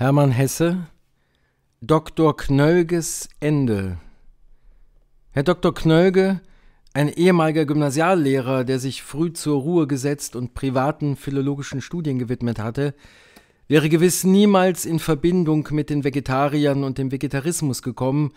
Hermann Hesse, Dr. Knölges Ende. Herr Dr. Knölge, ein ehemaliger Gymnasiallehrer, der sich früh zur Ruhe gesetzt und privaten philologischen Studien gewidmet hatte, wäre gewiss niemals in Verbindung mit den Vegetariern und dem Vegetarismus gekommen,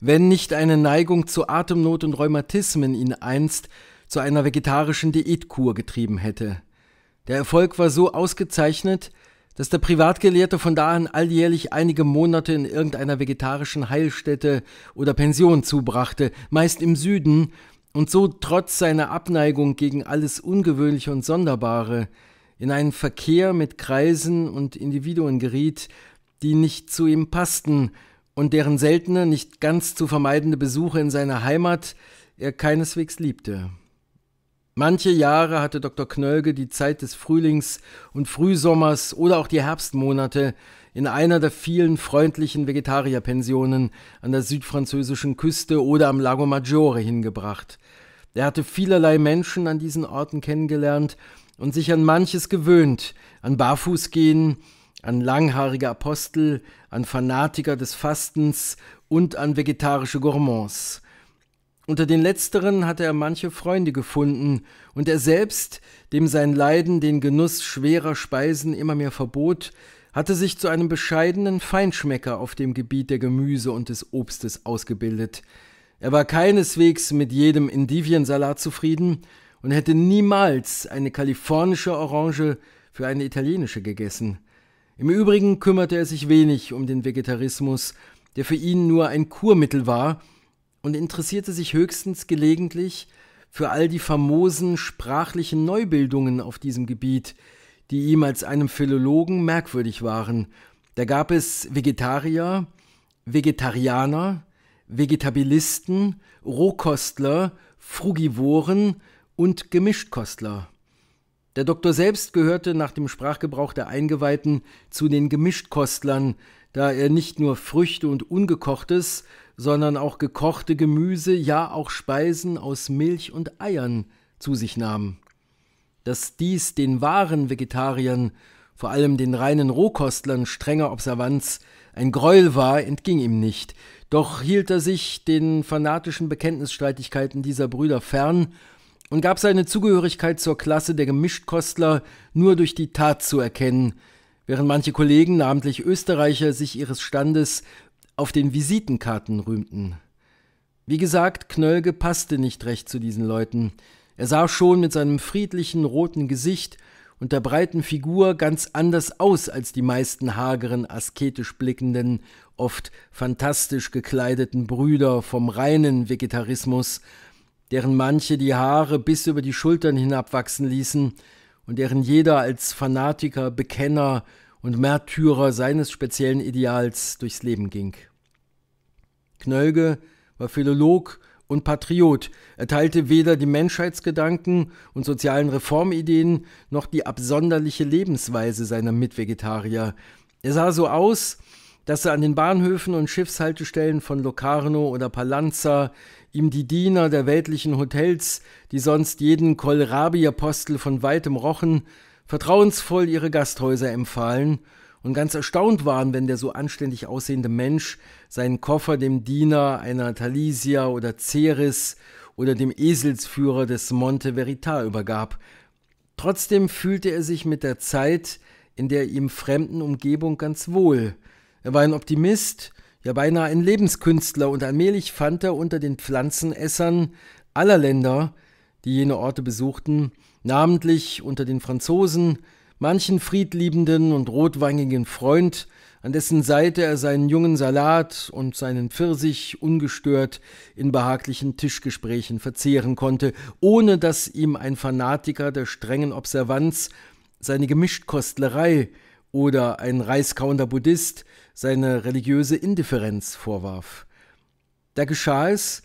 wenn nicht eine Neigung zu Atemnot und Rheumatismen ihn einst zu einer vegetarischen Diätkur getrieben hätte. Der Erfolg war so ausgezeichnet, dass der Privatgelehrte von da an alljährlich einige Monate in irgendeiner vegetarischen Heilstätte oder Pension zubrachte, meist im Süden, und so trotz seiner Abneigung gegen alles Ungewöhnliche und Sonderbare in einen Verkehr mit Kreisen und Individuen geriet, die nicht zu ihm passten und deren seltene, nicht ganz zu vermeidende Besuche in seiner Heimat er keineswegs liebte. Manche Jahre hatte Dr. Knölge die Zeit des Frühlings und Frühsommers oder auch die Herbstmonate in einer der vielen freundlichen Vegetarierpensionen an der südfranzösischen Küste oder am Lago Maggiore hingebracht. Er hatte vielerlei Menschen an diesen Orten kennengelernt und sich an manches gewöhnt, an Barfußgehen, an langhaarige Apostel, an Fanatiker des Fastens und an vegetarische Gourmands. Unter den letzteren hatte er manche Freunde gefunden, und er selbst, dem sein Leiden den Genuss schwerer Speisen immer mehr verbot, hatte sich zu einem bescheidenen Feinschmecker auf dem Gebiet der Gemüse und des Obstes ausgebildet. Er war keineswegs mit jedem Indiviensalat zufrieden und hätte niemals eine kalifornische Orange für eine italienische gegessen. Im Übrigen kümmerte er sich wenig um den Vegetarismus, der für ihn nur ein Kurmittel war, und interessierte sich höchstens gelegentlich für all die famosen sprachlichen Neubildungen auf diesem Gebiet, die ihm als einem Philologen merkwürdig waren. Da gab es Vegetarier, Vegetarianer, Vegetabilisten, Rohkostler, Frugivoren und Gemischtkostler. Der Doktor selbst gehörte nach dem Sprachgebrauch der Eingeweihten zu den Gemischtkostlern, da er nicht nur Früchte und Ungekochtes, sondern auch gekochte Gemüse, ja auch Speisen aus Milch und Eiern zu sich nahmen. Dass dies den wahren Vegetariern, vor allem den reinen Rohkostlern strenger Observanz, ein Greuel war, entging ihm nicht, doch hielt er sich den fanatischen Bekenntnisstreitigkeiten dieser Brüder fern und gab seine Zugehörigkeit zur Klasse der Gemischtkostler nur durch die Tat zu erkennen, während manche Kollegen, namentlich Österreicher, sich ihres Standes auf den Visitenkarten rühmten. Wie gesagt, Knölge passte nicht recht zu diesen Leuten. Er sah schon mit seinem friedlichen roten Gesicht und der breiten Figur ganz anders aus als die meisten hageren, asketisch blickenden, oft fantastisch gekleideten Brüder vom reinen Vegetarismus, deren manche die Haare bis über die Schultern hinabwachsen ließen und deren jeder als Fanatiker, Bekenner und Märtyrer seines speziellen Ideals durchs Leben ging. Knölge war Philolog und Patriot, er teilte weder die Menschheitsgedanken und sozialen Reformideen noch die absonderliche Lebensweise seiner Mitvegetarier. Er sah so aus, dass er an den Bahnhöfen und Schiffshaltestellen von Locarno oder Palanza ihm die Diener der weltlichen Hotels, die sonst jeden Kohlrabi-Apostel von weitem rochen, vertrauensvoll ihre Gasthäuser empfahlen und ganz erstaunt waren, wenn der so anständig aussehende Mensch seinen Koffer dem Diener einer Talisia oder Ceres oder dem Eselsführer des Monte Verita übergab. Trotzdem fühlte er sich mit der Zeit in der ihm fremden Umgebung ganz wohl. Er war ein Optimist, ja beinahe ein Lebenskünstler, und allmählich fand er unter den Pflanzenessern aller Länder, die jene Orte besuchten, namentlich unter den Franzosen, manchen friedliebenden und rotwangigen Freund, an dessen Seite er seinen jungen Salat und seinen Pfirsich ungestört in behaglichen Tischgesprächen verzehren konnte, ohne dass ihm ein Fanatiker der strengen Observanz seine Gemischtkostlerei oder ein reiskauender Buddhist seine religiöse Indifferenz vorwarf. Da geschah es,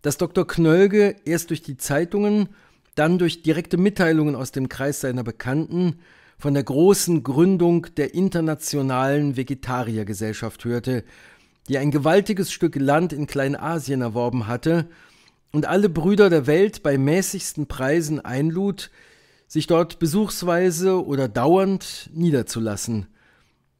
dass Dr. Knölge erst durch die Zeitungen, dann durch direkte Mitteilungen aus dem Kreis seiner Bekannten von der großen Gründung der Internationalen Vegetariergesellschaft hörte, die ein gewaltiges Stück Land in Kleinasien erworben hatte und alle Brüder der Welt bei mäßigsten Preisen einlud, sich dort besuchsweise oder dauernd niederzulassen.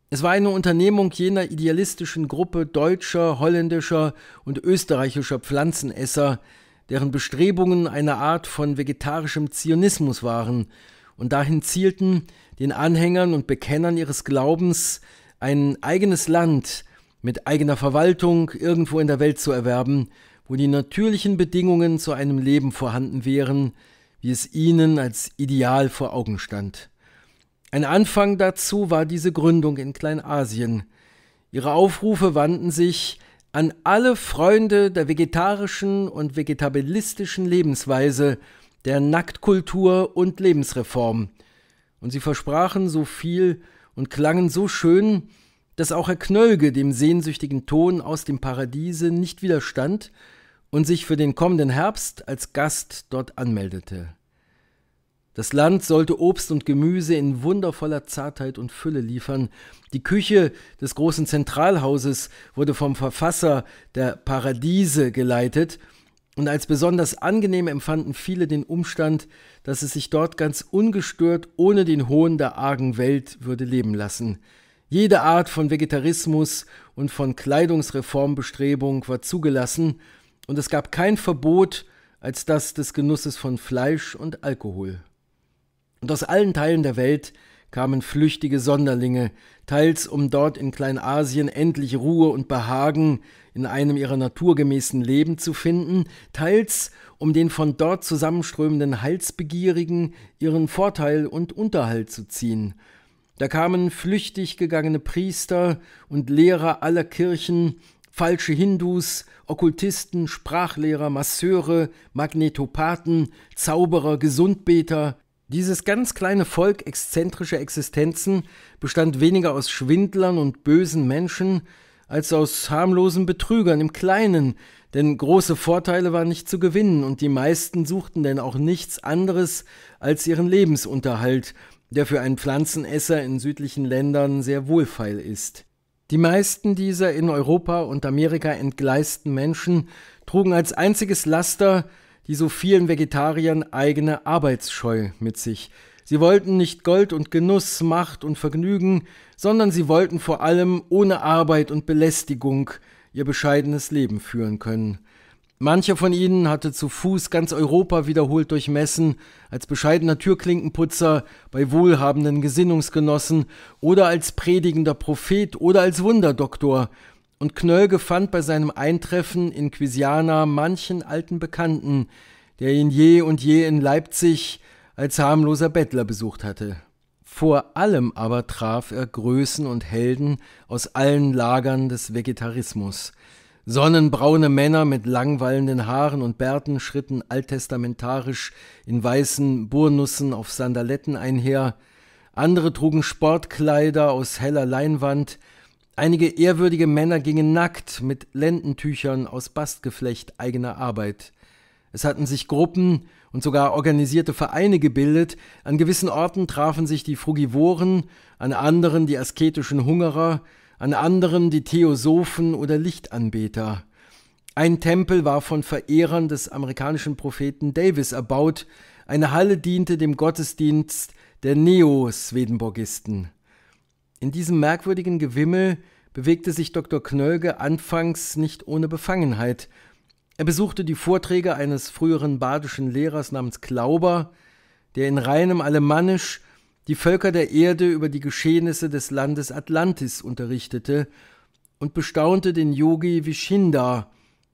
Es war eine Unternehmung jener idealistischen Gruppe deutscher, holländischer und österreichischer Pflanzenesser, deren Bestrebungen eine Art von vegetarischem Zionismus waren, und dahin zielten, den Anhängern und Bekennern ihres Glaubens ein eigenes Land mit eigener Verwaltung irgendwo in der Welt zu erwerben, wo die natürlichen Bedingungen zu einem Leben vorhanden wären, wie es ihnen als Ideal vor Augen stand. Ein Anfang dazu war diese Gründung in Kleinasien. Ihre Aufrufe wandten sich an alle Freunde der vegetarischen und vegetabilistischen Lebensweise, der Nacktkultur und Lebensreform. Und sie versprachen so viel und klangen so schön, dass auch Herr Knölge dem sehnsüchtigen Ton aus dem Paradiese nicht widerstand und sich für den kommenden Herbst als Gast dort anmeldete. Das Land sollte Obst und Gemüse in wundervoller Zartheit und Fülle liefern. Die Küche des großen Zentralhauses wurde vom Verfasser der Paradiese geleitet und als besonders angenehm empfanden viele den Umstand, dass es sich dort ganz ungestört ohne den Hohn der argen Welt würde leben lassen. Jede Art von Vegetarismus und von Kleidungsreformbestrebung war zugelassen, und es gab kein Verbot als das des Genusses von Fleisch und Alkohol. Und aus allen Teilen der Welt kamen flüchtige Sonderlinge, teils um dort in Kleinasien endlich Ruhe und Behagen in einem ihrer naturgemäßen Leben zu finden, teils um den von dort zusammenströmenden Halsbegierigen ihren Vorteil und Unterhalt zu ziehen. Da kamen flüchtig gegangene Priester und Lehrer aller Kirchen, falsche Hindus, Okkultisten, Sprachlehrer, Masseure, Magnetopathen, Zauberer, Gesundbeter, dieses ganz kleine Volk exzentrischer Existenzen bestand weniger aus Schwindlern und bösen Menschen als aus harmlosen Betrügern im Kleinen, denn große Vorteile waren nicht zu gewinnen und die meisten suchten denn auch nichts anderes als ihren Lebensunterhalt, der für einen Pflanzenesser in südlichen Ländern sehr wohlfeil ist. Die meisten dieser in Europa und Amerika entgleisten Menschen trugen als einziges Laster die so vielen Vegetariern eigene Arbeitsscheu mit sich. Sie wollten nicht Gold und Genuss, Macht und Vergnügen, sondern sie wollten vor allem ohne Arbeit und Belästigung ihr bescheidenes Leben führen können. Mancher von ihnen hatte zu Fuß ganz Europa wiederholt durchmessen, als bescheidener Türklinkenputzer bei wohlhabenden Gesinnungsgenossen oder als predigender Prophet oder als Wunderdoktor, und Knölge fand bei seinem Eintreffen in Quisiana manchen alten Bekannten, der ihn je und je in Leipzig als harmloser Bettler besucht hatte. Vor allem aber traf er Größen und Helden aus allen Lagern des Vegetarismus. Sonnenbraune Männer mit langwallenden Haaren und Bärten schritten alttestamentarisch in weißen Burnussen auf Sandaletten einher, andere trugen Sportkleider aus heller Leinwand, Einige ehrwürdige Männer gingen nackt mit Lendentüchern aus Bastgeflecht eigener Arbeit. Es hatten sich Gruppen und sogar organisierte Vereine gebildet, an gewissen Orten trafen sich die Frugivoren, an anderen die asketischen Hungerer, an anderen die Theosophen oder Lichtanbeter. Ein Tempel war von Verehrern des amerikanischen Propheten Davis erbaut, eine Halle diente dem Gottesdienst der Neo-Swedenborgisten. In diesem merkwürdigen Gewimmel bewegte sich Dr. Knölge anfangs nicht ohne Befangenheit. Er besuchte die Vorträge eines früheren badischen Lehrers namens Klauber, der in reinem Alemannisch die Völker der Erde über die Geschehnisse des Landes Atlantis unterrichtete und bestaunte den Yogi Vishinda,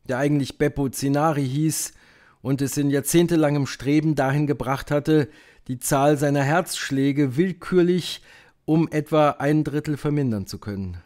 der eigentlich Beppo Zinari hieß und es in jahrzehntelangem Streben dahin gebracht hatte, die Zahl seiner Herzschläge willkürlich um etwa ein Drittel vermindern zu können.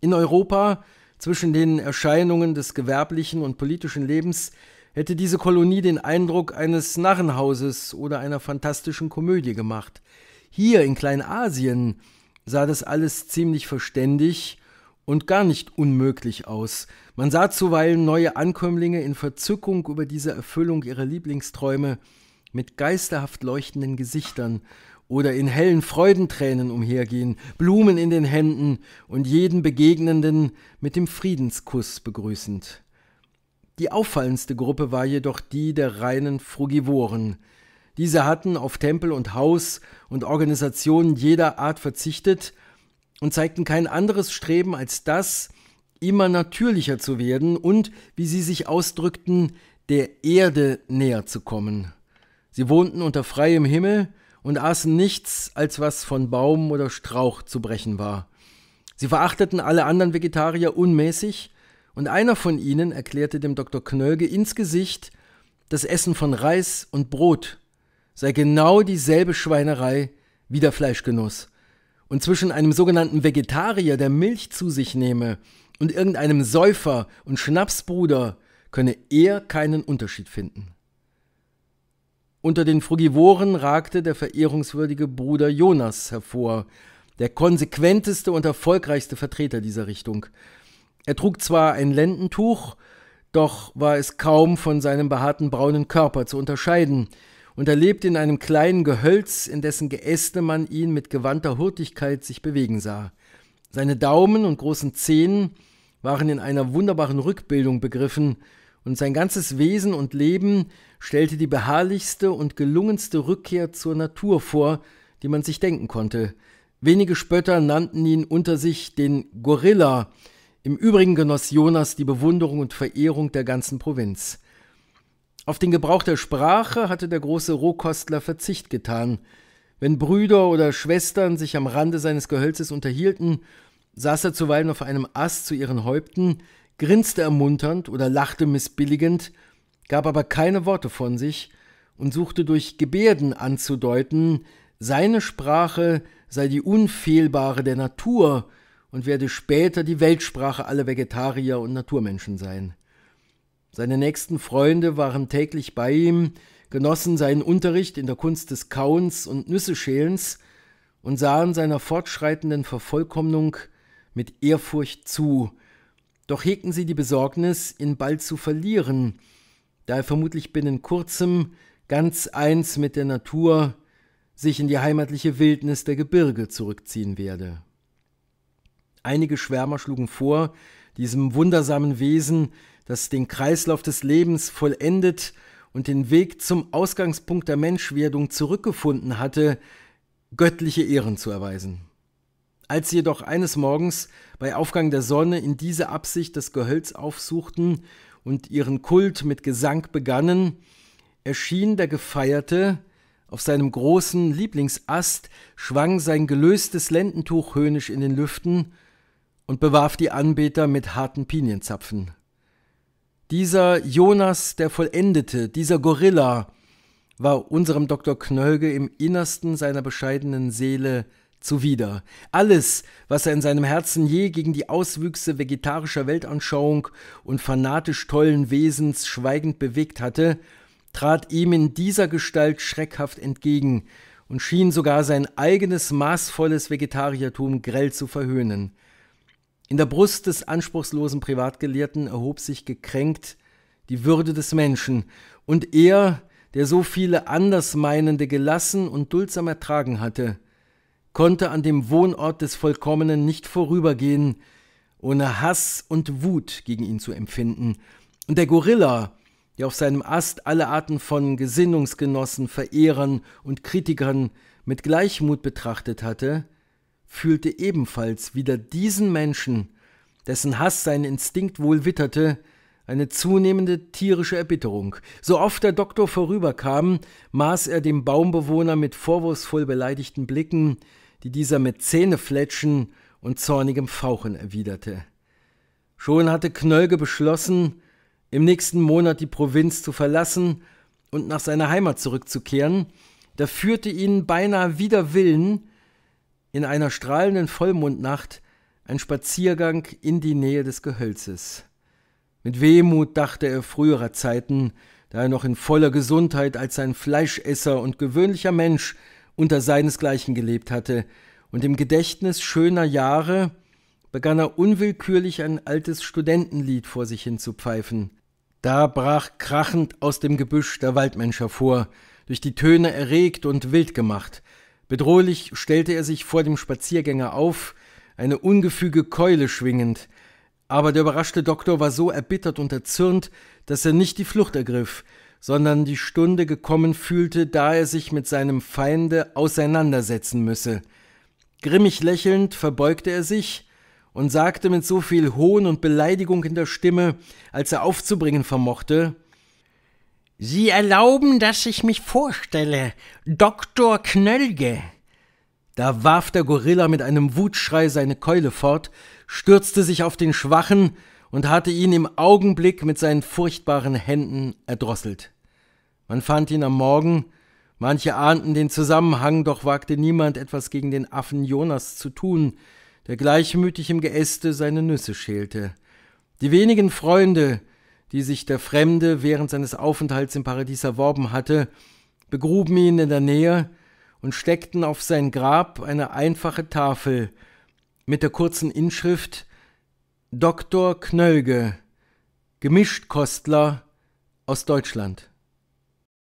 In Europa, zwischen den Erscheinungen des gewerblichen und politischen Lebens, hätte diese Kolonie den Eindruck eines Narrenhauses oder einer fantastischen Komödie gemacht. Hier in Kleinasien sah das alles ziemlich verständig und gar nicht unmöglich aus. Man sah zuweilen neue Ankömmlinge in Verzückung über diese Erfüllung ihrer Lieblingsträume mit geisterhaft leuchtenden Gesichtern oder in hellen Freudentränen umhergehen, Blumen in den Händen und jeden Begegnenden mit dem Friedenskuss begrüßend. Die auffallendste Gruppe war jedoch die der reinen Frugivoren. Diese hatten auf Tempel und Haus und Organisationen jeder Art verzichtet und zeigten kein anderes Streben als das, immer natürlicher zu werden und, wie sie sich ausdrückten, der Erde näher zu kommen. Sie wohnten unter freiem Himmel, und aßen nichts, als was von Baum oder Strauch zu brechen war. Sie verachteten alle anderen Vegetarier unmäßig, und einer von ihnen erklärte dem Dr. Knölge ins Gesicht, das Essen von Reis und Brot sei genau dieselbe Schweinerei wie der Fleischgenuss. Und zwischen einem sogenannten Vegetarier, der Milch zu sich nehme, und irgendeinem Säufer und Schnapsbruder könne er keinen Unterschied finden. Unter den Frugivoren ragte der verehrungswürdige Bruder Jonas hervor, der konsequenteste und erfolgreichste Vertreter dieser Richtung. Er trug zwar ein Lendentuch, doch war es kaum von seinem behaarten braunen Körper zu unterscheiden, und er lebte in einem kleinen Gehölz, in dessen Geäste man ihn mit gewandter Hurtigkeit sich bewegen sah. Seine Daumen und großen Zehen waren in einer wunderbaren Rückbildung begriffen, und sein ganzes Wesen und Leben stellte die beharrlichste und gelungenste Rückkehr zur Natur vor, die man sich denken konnte. Wenige Spötter nannten ihn unter sich den Gorilla. Im Übrigen genoss Jonas die Bewunderung und Verehrung der ganzen Provinz. Auf den Gebrauch der Sprache hatte der große Rohkostler Verzicht getan. Wenn Brüder oder Schwestern sich am Rande seines Gehölzes unterhielten, saß er zuweilen auf einem Ast zu ihren Häupten, grinste ermunternd oder lachte missbilligend, gab aber keine Worte von sich und suchte durch Gebärden anzudeuten, seine Sprache sei die unfehlbare der Natur und werde später die Weltsprache aller Vegetarier und Naturmenschen sein. Seine nächsten Freunde waren täglich bei ihm, genossen seinen Unterricht in der Kunst des Kauens und Nüsseschälens und sahen seiner fortschreitenden Vervollkommnung mit Ehrfurcht zu, doch hegten sie die Besorgnis, ihn bald zu verlieren, da er vermutlich binnen kurzem, ganz eins mit der Natur, sich in die heimatliche Wildnis der Gebirge zurückziehen werde. Einige Schwärmer schlugen vor, diesem wundersamen Wesen, das den Kreislauf des Lebens vollendet und den Weg zum Ausgangspunkt der Menschwerdung zurückgefunden hatte, göttliche Ehren zu erweisen. Als sie jedoch eines Morgens bei Aufgang der Sonne in dieser Absicht das Gehölz aufsuchten und ihren Kult mit Gesang begannen, erschien der Gefeierte, auf seinem großen Lieblingsast schwang sein gelöstes Lendentuch höhnisch in den Lüften und bewarf die Anbeter mit harten Pinienzapfen. Dieser Jonas der Vollendete, dieser Gorilla, war unserem Dr. Knölge im Innersten seiner bescheidenen Seele zuwider. Alles, was er in seinem Herzen je gegen die Auswüchse vegetarischer Weltanschauung und fanatisch tollen Wesens schweigend bewegt hatte, trat ihm in dieser Gestalt schreckhaft entgegen und schien sogar sein eigenes maßvolles Vegetariertum grell zu verhöhnen. In der Brust des anspruchslosen Privatgelehrten erhob sich gekränkt die Würde des Menschen, und er, der so viele Andersmeinende gelassen und duldsam ertragen hatte, konnte an dem Wohnort des Vollkommenen nicht vorübergehen, ohne Hass und Wut gegen ihn zu empfinden. Und der Gorilla, der auf seinem Ast alle Arten von Gesinnungsgenossen, Verehrern und Kritikern mit Gleichmut betrachtet hatte, fühlte ebenfalls wieder diesen Menschen, dessen Hass seinen Instinkt wohl witterte, eine zunehmende tierische Erbitterung. So oft der Doktor vorüberkam, maß er dem Baumbewohner mit vorwurfsvoll beleidigten Blicken, die dieser mit Zähnefletschen und zornigem Fauchen erwiderte. Schon hatte Knölge beschlossen, im nächsten Monat die Provinz zu verlassen und nach seiner Heimat zurückzukehren, da führte ihn beinahe wider Willen in einer strahlenden Vollmondnacht ein Spaziergang in die Nähe des Gehölzes. Mit Wehmut dachte er früherer Zeiten, da er noch in voller Gesundheit als ein Fleischesser und gewöhnlicher Mensch unter seinesgleichen gelebt hatte, und im Gedächtnis schöner Jahre begann er unwillkürlich ein altes Studentenlied vor sich hin zu pfeifen. Da brach krachend aus dem Gebüsch der Waldmensch hervor, durch die Töne erregt und wild gemacht. Bedrohlich stellte er sich vor dem Spaziergänger auf, eine ungefüge Keule schwingend, aber der überraschte Doktor war so erbittert und erzürnt, dass er nicht die Flucht ergriff, sondern die Stunde gekommen fühlte, da er sich mit seinem Feinde auseinandersetzen müsse. Grimmig lächelnd verbeugte er sich und sagte mit so viel Hohn und Beleidigung in der Stimme, als er aufzubringen vermochte, Sie erlauben, dass ich mich vorstelle, Doktor Knölge. Da warf der Gorilla mit einem Wutschrei seine Keule fort, stürzte sich auf den Schwachen und hatte ihn im Augenblick mit seinen furchtbaren Händen erdrosselt. Man fand ihn am Morgen, manche ahnten den Zusammenhang, doch wagte niemand etwas gegen den Affen Jonas zu tun, der gleichmütig im Geäste seine Nüsse schälte. Die wenigen Freunde, die sich der Fremde während seines Aufenthalts im Paradies erworben hatte, begruben ihn in der Nähe und steckten auf sein Grab eine einfache Tafel mit der kurzen Inschrift Dr. Knölge, Gemischtkostler aus Deutschland.